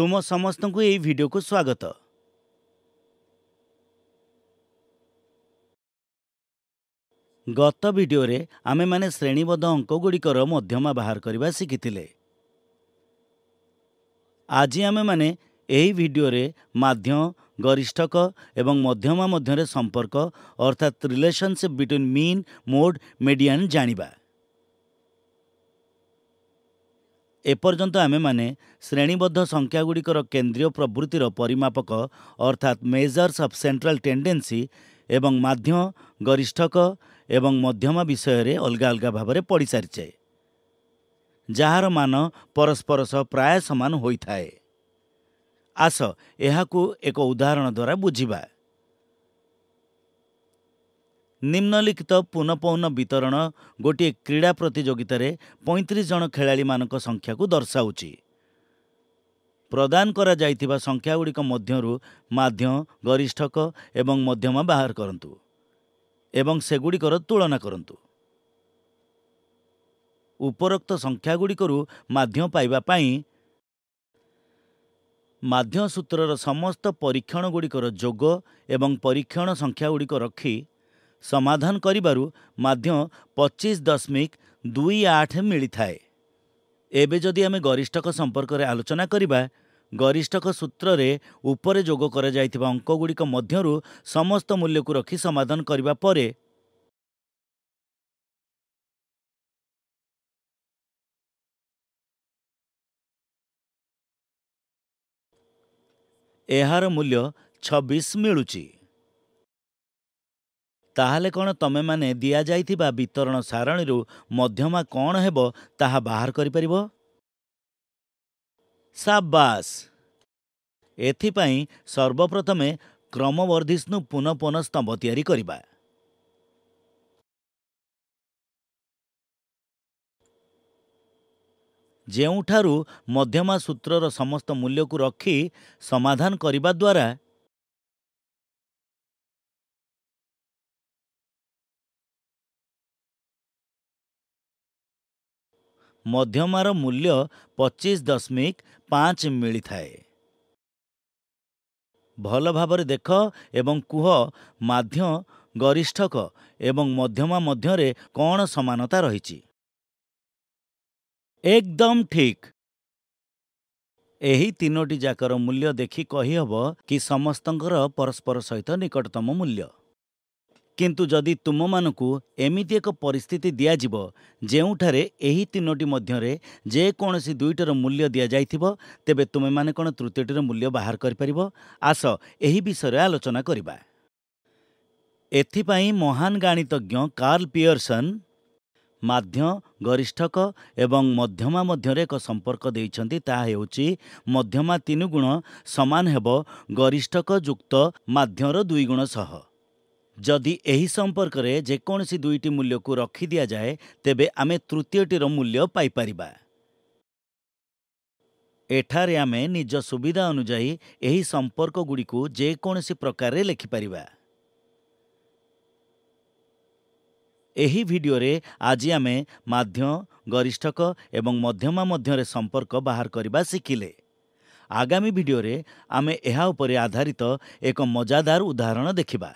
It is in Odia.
ତୁମ ସମସ୍ତଙ୍କୁ ଏହି ଭିଡ଼ିଓକୁ ସ୍ୱାଗତ ଗତ ଭିଡ଼ିଓରେ ଆମେମାନେ ଶ୍ରେଣୀବଦ୍ଧ ଅଙ୍କଗୁଡ଼ିକର ମଧ୍ୟମା ବାହାର କରିବା ଶିଖିଥିଲେ ଆଜି ଆମେମାନେ ଏହି ଭିଡ଼ିଓରେ ମାଧ୍ୟମ ଗରିଷ୍ଠକ ଏବଂ ମଧ୍ୟମା ମଧ୍ୟରେ ସମ୍ପର୍କ ଅର୍ଥାତ୍ relationship between mean mode median ଜାଣିବା ଏପର୍ଯ୍ୟନ୍ତ ଆମେମାନେ ଶ୍ରେଣୀବଦ୍ଧ ସଂଖ୍ୟାଗୁଡ଼ିକର କେନ୍ଦ୍ରୀୟ ପ୍ରବୃତ୍ତିର ପରିମାପକ ଅର୍ଥାତ୍ ମେଜର୍ସ ଅଫ୍ ସେଣ୍ଟ୍ରାଲ୍ ଟେଣ୍ଡେନ୍ସି ଏବଂ ମାଧ୍ୟମ ଗରିଷ୍ଠକ ଏବଂ ମଧ୍ୟମ ବିଷୟରେ ଅଲଗା ଅଲଗା ଭାବରେ ପଡ଼ିସାରିଛେ ଯାହାର ମାନ ପରସ୍ପର ସହ ପ୍ରାୟ ସମାନ ହୋଇଥାଏ ଆସ ଏହାକୁ ଏକ ଉଦାହରଣ ଦ୍ୱାରା ବୁଝିବା ନିମ୍ନଲିଖିତ ପୁନଃପୌନ ବିତରଣ ଗୋଟିଏ କ୍ରୀଡ଼ା ପ୍ରତିଯୋଗିତାରେ ପଇଁତିରିଶ ଜଣ ଖେଳାଳିମାନଙ୍କ ସଂଖ୍ୟାକୁ ଦର୍ଶାଉଛି ପ୍ରଦାନ କରାଯାଇଥିବା ସଂଖ୍ୟାଗୁଡ଼ିକ ମଧ୍ୟରୁ ମାଧ୍ୟମ ଗରିଷ୍ଠକ ଏବଂ ମଧ୍ୟମ ବାହାର କରନ୍ତୁ ଏବଂ ସେଗୁଡ଼ିକର ତୁଳନା କରନ୍ତୁ ଉପରୋକ୍ତ ସଂଖ୍ୟାଗୁଡ଼ିକରୁ ମାଧ୍ୟମ ପାଇବା ପାଇଁ ମାଧ୍ୟମ ସୂତ୍ରର ସମସ୍ତ ପରୀକ୍ଷଣଗୁଡ଼ିକର ଯୋଗ ଏବଂ ପରୀକ୍ଷଣ ସଂଖ୍ୟାଗୁଡ଼ିକ ରଖି ସମାଧାନ କରିବାରୁ ମଧ୍ୟ ପଚିଶ ଦଶମିକ ଦୁଇ ଆଠ ମିଳିଥାଏ ଏବେ ଯଦି ଆମେ ଗରିଷ୍ଠକ ସମ୍ପର୍କରେ ଆଲୋଚନା କରିବା ଗରିଷ୍ଠକ ସୂତ୍ରରେ ଉପରେ ଯୋଗ କରାଯାଇଥିବା ଅଙ୍କଗୁଡ଼ିକ ମଧ୍ୟରୁ ସମସ୍ତ ମୂଲ୍ୟକୁ ରଖି ସମାଧାନ କରିବା ପରେ ଏହାର ମୂଲ୍ୟ ଛବିଶ ମିଳୁଛି ତାହେଲେ କ'ଣ ତମେମାନେ ଦିଆଯାଇଥିବା ବିତରଣ ସାରଣୀରୁ ମଧ୍ୟମା କ'ଣ ହେବ ତାହା ବାହାର କରିପାରିବ ସାବାସ ଏଥିପାଇଁ ସର୍ବପ୍ରଥମେ କ୍ରମବର୍ଦ୍ଧିଷ୍ଣୁ ସ୍ତମ୍ଭ ତିଆରି କରିବା ଯେଉଁଠାରୁ ମଧ୍ୟମା ସୂତ୍ରର ସମସ୍ତ ମୂଲ୍ୟକୁ ରଖି ସମାଧାନ କରିବା ଦ୍ୱାରା ମଧ୍ୟମାର ମୂଲ୍ୟ ପଚିଶ ଦଶମିକ ପାଞ୍ଚ ମିଳିଥାଏ ଭଲ ଭାବରେ ଦେଖ ଏବଂ କୁହ ମାଧ୍ୟ ଗରିଷ୍ଠକ ଏବଂ ମଧ୍ୟମା ମଧ୍ୟରେ କ'ଣ ସମାନତା ରହିଛି ଏକଦମ୍ ଠିକ୍ ଏହି ତିନୋଟି ଯାକର ମୂଲ୍ୟ ଦେଖି କହିହେବ କି ସମସ୍ତଙ୍କର ପରସ୍ପର ସହିତ ନିକଟତମ ମୂଲ୍ୟ କିନ୍ତୁ ଯଦି ତୁମମାନଙ୍କୁ ଏମିତି ଏକ ପରିସ୍ଥିତି ଦିଆଯିବ ଯେଉଁଠାରେ ଏହି ତିନୋଟି ମଧ୍ୟରେ ଯେକୌଣସି ଦୁଇଟିର ମୂଲ୍ୟ ଦିଆଯାଇଥିବ ତେବେ ତୁମେମାନେ କ'ଣ ତୃତୀୟଟିର ମୂଲ୍ୟ ବାହାର କରିପାରିବ ଆସ ଏହି ବିଷୟରେ ଆଲୋଚନା କରିବା ଏଥିପାଇଁ ମହାନ ଗାଣିତଜ୍ଞ କାର୍ଲ ପିୟର୍ସନ୍ ମାଧ୍ୟମ ଗରିଷ୍ଠକ ଏବଂ ମଧ୍ୟମା ମଧ୍ୟରେ ଏକ ସମ୍ପର୍କ ଦେଇଛନ୍ତି ତାହା ହେଉଛି ମଧ୍ୟମା ତିନିଗୁଣ ସମାନ ହେବ ଗରିଷ୍ଠକ ଯୁକ୍ତ ମାଧ୍ୟମର ଦୁଇଗୁଣ ସହ ଯଦି ଏହି ସମ୍ପର୍କରେ ଯେକୌଣସି ଦୁଇଟି ମୂଲ୍ୟକୁ ରଖି ଦିଆଯାଏ ତେବେ ଆମେ ତୃତୀୟଟିର ମୂଲ୍ୟ ପାଇପାରିବା ଏଠାରେ ଆମେ ନିଜ ସୁବିଧା ଅନୁଯାୟୀ ଏହି ସମ୍ପର୍କଗୁଡ଼ିକୁ ଯେକୌଣସି ପ୍ରକାରରେ ଲେଖିପାରିବା ଏହି ଭିଡ଼ିଓରେ ଆଜି ଆମେ ମାଧ୍ୟମ ଗରିଷ୍ଠକ ଏବଂ ମଧ୍ୟମା ମଧ୍ୟରେ ସମ୍ପର୍କ ବାହାର କରିବା ଶିଖିଲେ ଆଗାମୀ ଭିଡ଼ିଓରେ ଆମେ ଏହା ଉପରେ ଆଧାରିତ ଏକ ମଜାଦାର ଉଦାହରଣ ଦେଖିବା